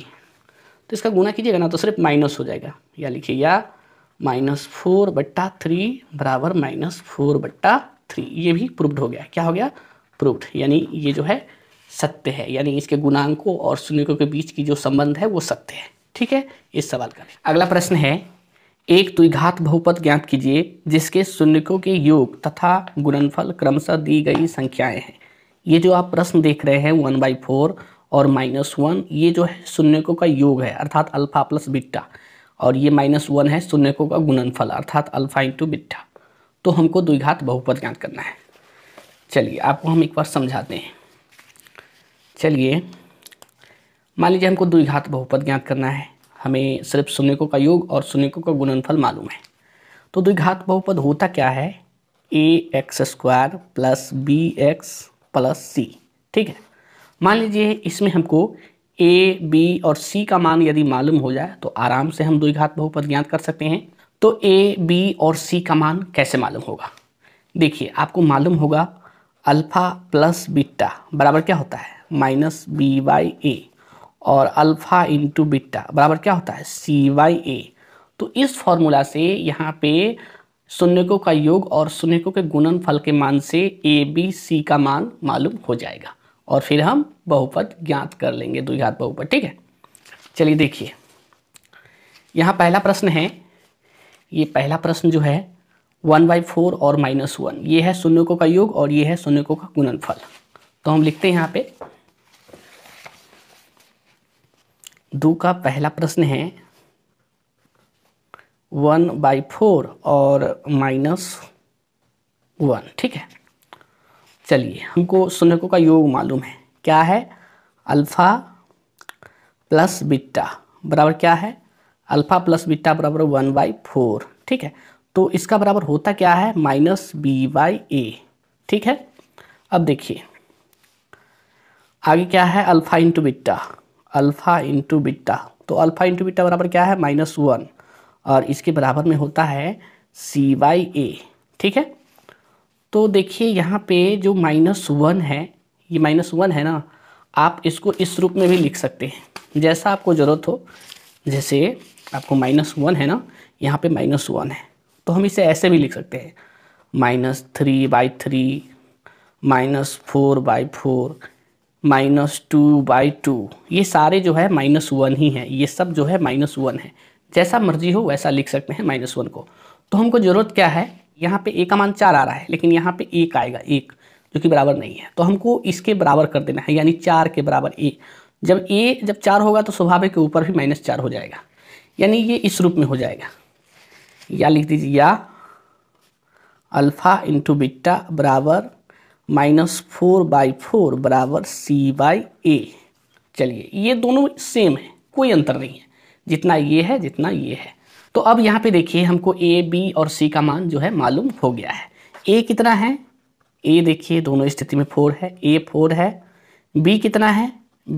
तो इसका गुना कीजिएगा ना तो सिर्फ माइनस हो जाएगा या या माइनस फोर बट्टा थ्री बराबर माइनस फोर बट्टा थ्री ये भी प्रूव्ड हो गया क्या हो गया प्रूव्ड यानी ये जो है सत्य है यानी इसके गुणांकों और शून्यकों के बीच की जो संबंध है वो सत्य है ठीक है इस सवाल का अगला प्रश्न है एक द्विघात बहुपद ज्ञात कीजिए जिसके शून्यकों के योग तथा गुणनफल क्रमशः दी गई संख्याएं हैं ये जो आप प्रश्न देख रहे हैं वन बाई फोर और माइनस वन ये जो है शून्यकों का योग है अर्थात अल्फा प्लस बिट्टा और ये माइनस वन है शून्य को का गुणनफल अर्थात अल्फा इंटू बिट्ठा तो हमको द्विघात बहुपद ज्ञात करना है चलिए आपको हम एक बार समझाते हैं चलिए मान लीजिए हमको द्विघात बहुपद ज्ञात करना है हमें सिर्फ शून्य को का योग और शून्य को का गुणनफल मालूम है तो द्विघात बहुपद होता क्या है ए x square plus B x plus C ठीक है मान लीजिए इसमें हमको ए बी और सी का मान यदि मालूम हो जाए तो आराम से हम द्विघात बहुपद ज्ञात कर सकते हैं तो ए बी और सी का मान कैसे मालूम होगा देखिए आपको मालूम होगा अल्फ़ा प्लस बिट्टा बराबर क्या होता है माइनस बी वाई ए और अल्फ़ा इंटू बिट्टा बराबर क्या होता है सी वाई ए तो इस फॉर्मूला से यहाँ पे शून्यकों का योग और शून्यकों के गुणनफल के मान से ए बी सी का मान मालूम हो जाएगा और फिर हम बहुपद ज्ञात कर लेंगे द्विघात बहुपद ठीक है चलिए देखिए यहाँ पहला प्रश्न है ये पहला प्रश्न जो है वन बाई फोर और माइनस वन ये है शून्यकों का योग और ये है शून्यकों का गुणनफल तो हम लिखते हैं यहाँ पे दो का पहला प्रश्न है वन बाई फोर और माइनस वन ठीक है चलिए हमको सुनकों का योग मालूम है क्या है अल्फ़ा प्लस बिट्टा बराबर क्या है अल्फ़ा प्लस बिट्टा बराबर वन बाई फोर ठीक है तो इसका बराबर होता क्या है माइनस बी बाई ए ठीक है अब देखिए आगे क्या है alpha into beta alpha into beta तो अल्फ़ा इंटू बिट्टा बराबर क्या है माइनस वन और इसके बराबर में होता है सी बाई ए ठीक है तो देखिए यहाँ पे जो माइनस वन है ये माइनस वन है ना आप इसको इस रूप में भी लिख सकते हैं जैसा आपको ज़रूरत हो जैसे आपको माइनस वन है ना यहाँ पे माइनस वन है तो हम इसे ऐसे भी लिख सकते हैं minus three by three minus four by four minus two by two ये सारे जो है माइनस वन ही हैं ये सब जो है माइनस वन है जैसा मर्जी हो वैसा लिख सकते हैं माइनस वन को तो हमको ज़रूरत क्या है यहाँ पे ए का मान चार आ रहा है लेकिन यहाँ पे एक आएगा एक जो कि बराबर नहीं है तो हमको इसके बराबर कर देना है यानी चार के बराबर ए जब ए जब चार होगा तो स्वाभाविक के ऊपर भी माइनस चार हो जाएगा यानी ये इस रूप में हो जाएगा या लिख दीजिए या अल्फ़ा इंटू बिट्टा बराबर माइनस फोर बाई फोर बराबर सी बाई ए चलिए ये दोनों सेम है कोई अंतर नहीं है जितना ये है जितना ये है तो अब यहाँ पे देखिए हमको ए बी और सी का मान जो है मालूम हो गया है ए कितना है ए देखिए दोनों स्थिति में फोर है ए फोर है बी कितना है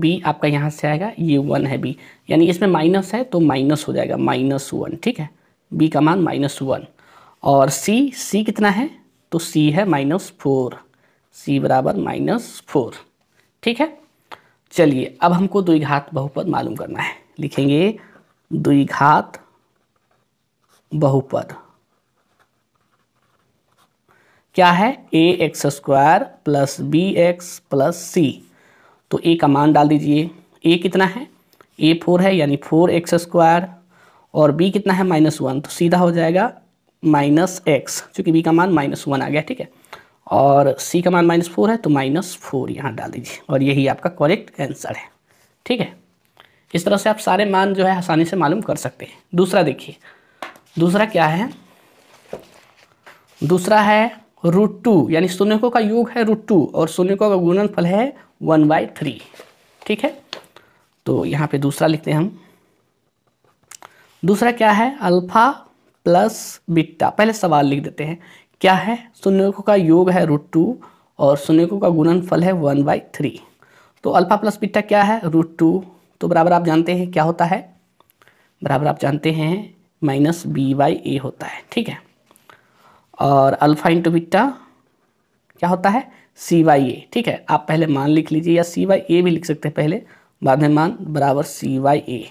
बी आपका यहाँ से आएगा ये वन है बी यानी इसमें माइनस है तो माइनस हो जाएगा माइनस वन ठीक है बी का मान माइनस वन और सी सी कितना है तो सी है माइनस फोर सी बराबर माइनस फोर ठीक है चलिए अब हमको द्विघात बहुपद मालूम करना है लिखेंगे द्विघात बहुपद क्या है ए x square plus B x plus c तो ए का मान डाल दीजिए ए कितना है ए फोर है यानी फोर एक्स स्क्वायर और बी कितना है माइनस वन तो सीधा हो जाएगा माइनस एक्स चूँकि बी का मान माइनस वन आ गया ठीक है और सी का मान माइनस फोर है तो माइनस फोर यहाँ डाल दीजिए और यही आपका करेक्ट आंसर है ठीक है इस तरह से आप सारे मान जो है आसानी से मालूम कर सकते हैं दूसरा देखिए दूसरा क्या है दूसरा है रूट टू यानी शून्यकों का योग है रूट टू और शून्यकों का गुणनफल है वन बाई थ्री ठीक है तो यहाँ पे दूसरा लिखते हैं हम दूसरा क्या है अल्फा प्लस बिट्टा पहले सवाल लिख देते हैं क्या है शून्यकों का योग है रूट टू और शून्यकों का गुणनफल है वन बाई थ्री तो अल्फा प्लस बिट्टा क्या है रूट टू तो बराबर आप जानते हैं क्या होता है बराबर आप जानते हैं माइनस बी बाई ए होता है ठीक है और अल्फा इंटू बीटा क्या होता है सी वाई ए ठीक है आप पहले मान लिख लीजिए या सी वाई ए भी लिख सकते हैं पहले बाद में मान बराबर सी वाई ए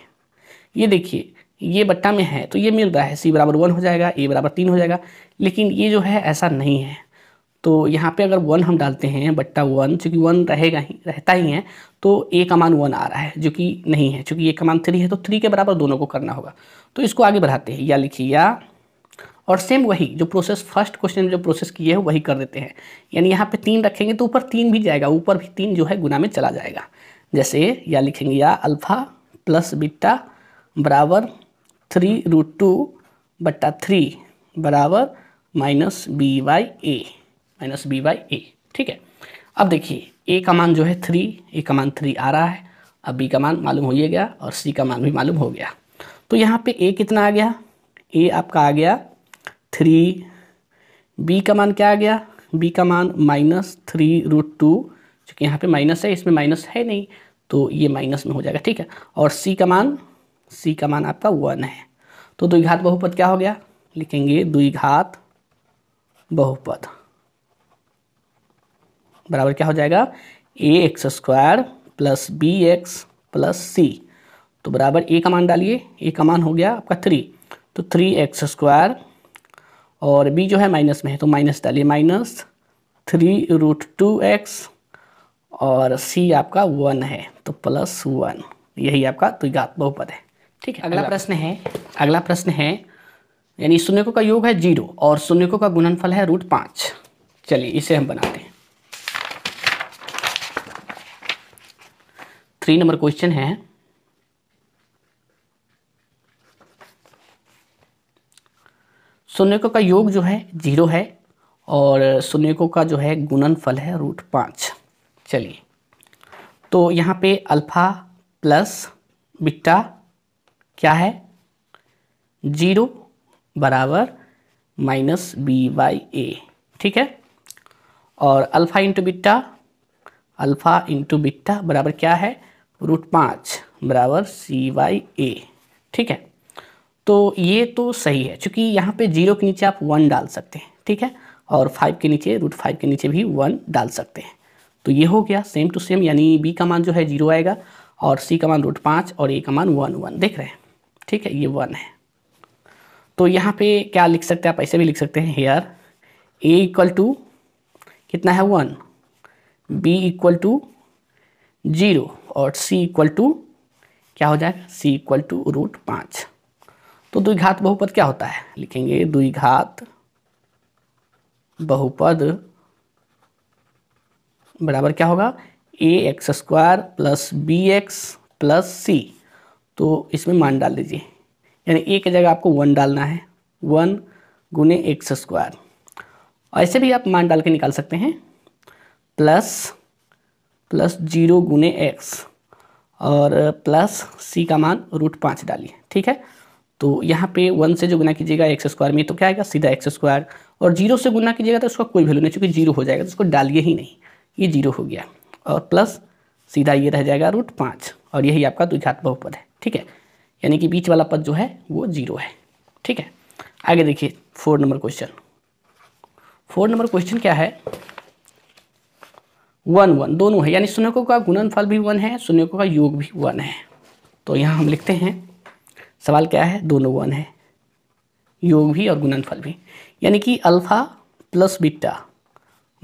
ये देखिए ये बट्टा में है तो ये मिल रहा है सी बराबर वन हो जाएगा ए बराबर तीन हो जाएगा लेकिन ये जो है ऐसा नहीं है तो यहाँ पे अगर वन हम डालते हैं बट्टा वन चूँकि वन रहेगा ही रहता ही है तो ए का मान वन आ रहा है जो कि नहीं है चूँकि ए का मान थ्री है तो थ्री के बराबर दोनों को करना होगा तो इसको आगे बढ़ाते हैं या लिखिए या और सेम वही जो प्रोसेस फर्स्ट क्वेश्चन जो प्रोसेस किए हैं वही कर देते हैं यानी यहाँ पे तीन रखेंगे तो ऊपर तीन भी जाएगा ऊपर भी तीन जो है गुना में चला जाएगा जैसे या लिखेंगे या अल्फ़ा प्लस बिट्टा बराबर थ्री रूट टू बट्टा थ्री बराबर minus b by a minus B by a ठीक है अब देखिए ए का मान जो है थ्री ए का मान थ्री आ रहा है अब बी का मान मालूम हो गया और सी का मान भी मालूम हो गया तो यहाँ पे ए कितना आ गया ए आपका आ गया थ्री बी का मान क्या आ गया बी का मान माइनस थ्री रूट टू चूँकि यहाँ पे माइनस है इसमें माइनस है नहीं तो ये माइनस में हो जाएगा ठीक है और सी का मान सी का मान आपका वन है तो द्विघात बहुपद क्या हो गया लिखेंगे द्विघात बहुपद बराबर क्या हो जाएगा a x square plus B x plus c तो बराबर ए का मान डालिए ए का मान हो गया आपका थ्री तो थ्री एक्स स्क्वायर और बी जो है माइनस में है तो माइनस डालिए minus three root two x और सी आपका वन है तो प्लस वन यही आपका द्विघात बहुपद है ठीक है अगला प्रश्न है अगला प्रश्न है यानी शून्यकों का योग है जीरो और शून्यकों का गुणनफल है रूट पाँच चलिए इसे हम बनाते हैं थ्री नंबर क्वेश्चन है शून्यकों का योग जो है जीरो है और शून्यकों का जो है गुणनफल है रूट पाँच चलिए तो यहाँ पे अल्फा प्लस बिट्टा क्या है जीरो बराबर माइनस बी बाई ए ठीक है और alpha into beta alpha into beta बराबर क्या है रूट पाँच बराबर सी वाई ए ठीक है तो ये तो सही है क्योंकि यहाँ पे जीरो के नीचे आप वन डाल सकते हैं ठीक है और फाइव के नीचे रूट फाइव के नीचे भी वन डाल सकते हैं तो ये हो गया सेम टू सेम यानी बी का मान जो है जीरो आएगा और सी का मान रूट पाँच और ए का मान वन वन देख रहे हैं ठीक है ये वन है तो यहाँ पे क्या लिख सकते हैं आप ऐसे भी लिख सकते हैं हेयर ए इक्वल टू कितना है one b equal to zero और c इक्वल टू क्या हो जाएगा c इक्वल टू रूट पाँच तो द्विघात बहुपद क्या होता है लिखेंगे द्विघात बहुपद बराबर क्या होगा a x square plus B x plus c तो इसमें मान डाल दीजिए यानी ए की जगह आपको वन डालना है वन गुने एक्स स्क्वायर ऐसे भी आप मान डाल के निकाल सकते हैं प्लस प्लस जीरो गुने एक्स और प्लस सी का मान रूट पाँच डालिए ठीक है तो यहाँ पे वन से जो गुना कीजिएगा एक्स स्क्वायर में तो क्या आएगा सीधा एक्स स्क्वायर और जीरो से गुना कीजिएगा तो उसका कोई वैल्यू नहीं चूँकि जीरो हो जाएगा तो उसको डालिए ही नहीं ये जीरो हो गया और प्लस सीधा ये रह जाएगा रूट पाँच और यही आपका द्विघात बहुपद है ठीक है यानी कि बीच वाला पद जो है वो जीरो है ठीक है आगे देखिए four number question four number question क्या है वन वन दोनों है यानी सुनकों का गुणनफल भी वन है शून्यकों का योग भी वन है तो यहाँ हम लिखते हैं सवाल क्या है दोनों वन है योग भी और गुणनफल भी यानी कि अल्फ़ा प्लस बीटा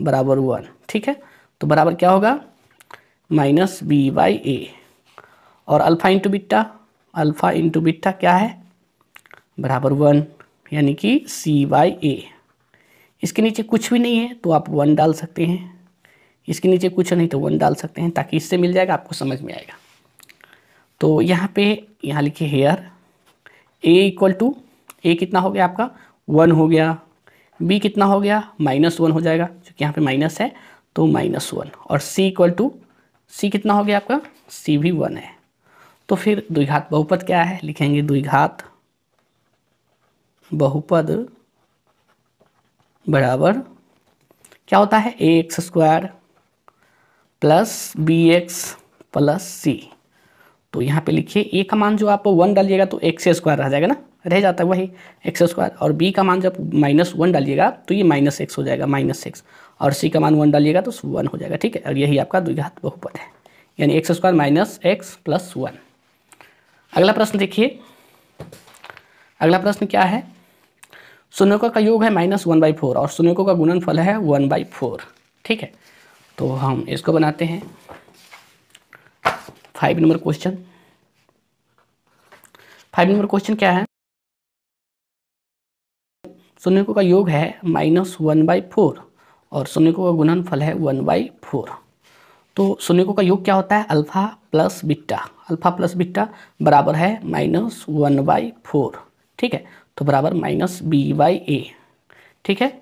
बराबर वन ठीक है तो बराबर क्या होगा माइनस बी बाई ए और alpha into beta alpha into beta क्या है बराबर वन यानी कि सी बाई ए इसके नीचे कुछ भी नहीं है तो आप वन डाल सकते हैं इसके नीचे कुछ नहीं तो वन डाल सकते हैं ताकि इससे मिल जाएगा आपको समझ में आएगा तो यहाँ पे यहाँ लिखिए here a equal to a कितना हो गया आपका वन हो गया बी कितना हो गया माइनस वन हो जाएगा क्योंकि यहाँ पे माइनस है तो माइनस वन और सी इक्वल टू सी कितना हो गया आपका सी भी वन है तो फिर द्विघात बहुपद क्या है लिखेंगे द्विघात बहुपद बराबर क्या होता है ए x square plus B x plus c तो यहाँ पे लिखिए ए का मान जो आप वन डालिएगा तो एक्स स्क्वायर रह जाएगा ना रह जाता है वही एक्स स्क्वायर और बी का मान जब माइनस वन डालिएगा तो ये माइनस एक्स हो जाएगा माइनस एक्स और सी का मान वन डालिएगा तो वन हो जाएगा ठीक है और यही आपका द्विघात बहुपद है यानी x square minus x plus one अगला प्रश्न देखिए अगला प्रश्न क्या है सुनोकों का योग है माइनस वन बाई फोर और सुनोकों का गुणनफल है वन बाई फोर ठीक है तो हम इसको बनाते हैं five number question five number question क्या है शून्यकों का योग है माइनस वन बाई फोर और शून्यकों का गुणनफल है वन बाई फोर तो शून्यकों का योग क्या होता है alpha plus beta alpha plus beta बराबर है माइनस वन बाई फोर ठीक है तो बराबर माइनस बी बाई ए ठीक है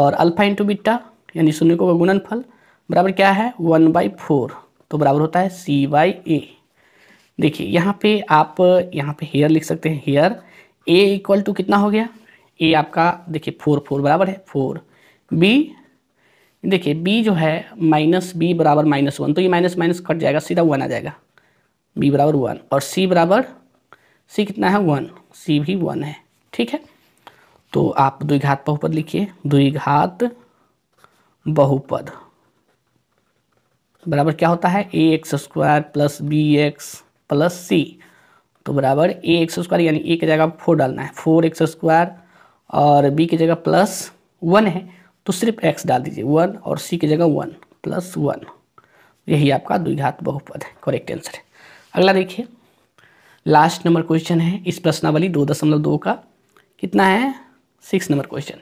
और अल्फा इंटू बिट्टा यानी शून्यकों का गुणनफल बराबर क्या है वन बाई फोर तो बराबर होता है सी बाई ए देखिए यहाँ पे आप यहाँ पे हेयर लिख सकते हैं हेयर ए इक्वल टू कितना हो गया ए आपका देखिए फोर फोर बराबर है फोर बी देखिए बी जो है माइनस बी बराबर माइनस वन तो ये माइनस माइनस कट जाएगा सीधा वन आ जाएगा बी बराबर वन और सी बराबर सी कितना है वन सी भी वन है ठीक है तो आप द्विघात बहुपद लिखिए द्विघात बहुपद बराबर क्या होता है ए x square plus B x plus c तो बराबर ए एक्स स्क्वायर यानी ए की जगह फोर डालना है फोर एक्स स्क्वायर और बी की जगह प्लस वन है तो सिर्फ एक्स डाल दीजिए वन और सी की जगह वन प्लस वन यही आपका द्विघात बहुपद है करेक्ट आंसर है अगला देखिए लास्ट नंबर क्वेश्चन है इस प्रश्नावली दो दशमलव दो का कितना है सिक्स नंबर क्वेश्चन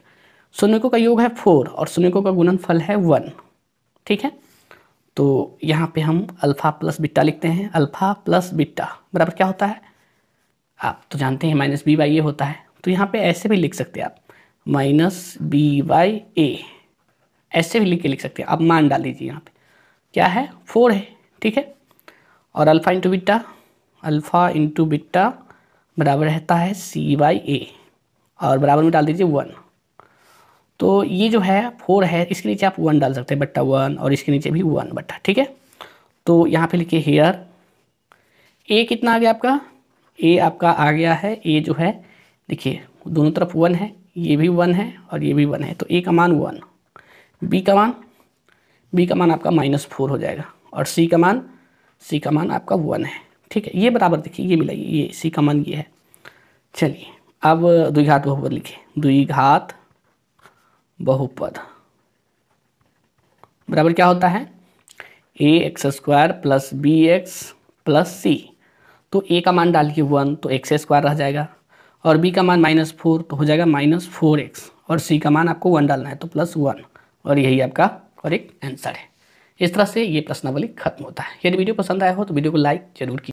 शून्यकों का योग है फोर और शून्यकों का गुणनफल है वन ठीक है तो यहाँ पे हम अल्फ़ा प्लस बिट्टा लिखते हैं अल्फ़ा प्लस बिट्टा बराबर क्या होता है आप तो जानते हैं माइनस बी बाई ए होता है तो यहाँ पे ऐसे भी लिख सकते हैं आप माइनस बी बाई ए ऐसे भी लिख के लिख सकते हैं आप मान डाल दीजिए यहाँ पे क्या है फोर है ठीक है और alpha into beta alpha into beta बराबर रहता है सी बाई ए और बराबर में डाल दीजिए वन तो ये जो है फोर है इसके नीचे आप वन डाल सकते हैं बट्टा वन और इसके नीचे भी वन बट्टा ठीक है तो यहाँ पे लिखिए हेयर ए कितना आ गया आपका ए आपका आ गया है ए जो है देखिए दोनों तरफ वन है ये भी वन है और ये भी वन है तो ए का मान वन बी का मान बी का मान आपका माइनस फोर हो जाएगा और सी का मान सी का मान आपका वन है ठीक है ये बराबर देखिए ये मिलाइए ये सी का मान ये है चलिए अब द्विघात बहुपद लिखिए द्विघात बहुपद बराबर क्या होता है ए x square plus B x plus c तो ए का मान डाल के वन तो एक्स स्क्वायर रह जाएगा और बी का मान माइनस फोर तो हो जाएगा माइनस फोर एक्स और सी का मान आपको वन डालना है तो प्लस वन और यही आपका करेक्ट आंसर है इस तरह से ये प्रश्नावली खत्म होता है यदि वीडियो पसंद आया हो तो वीडियो को लाइक जरूर कीजिए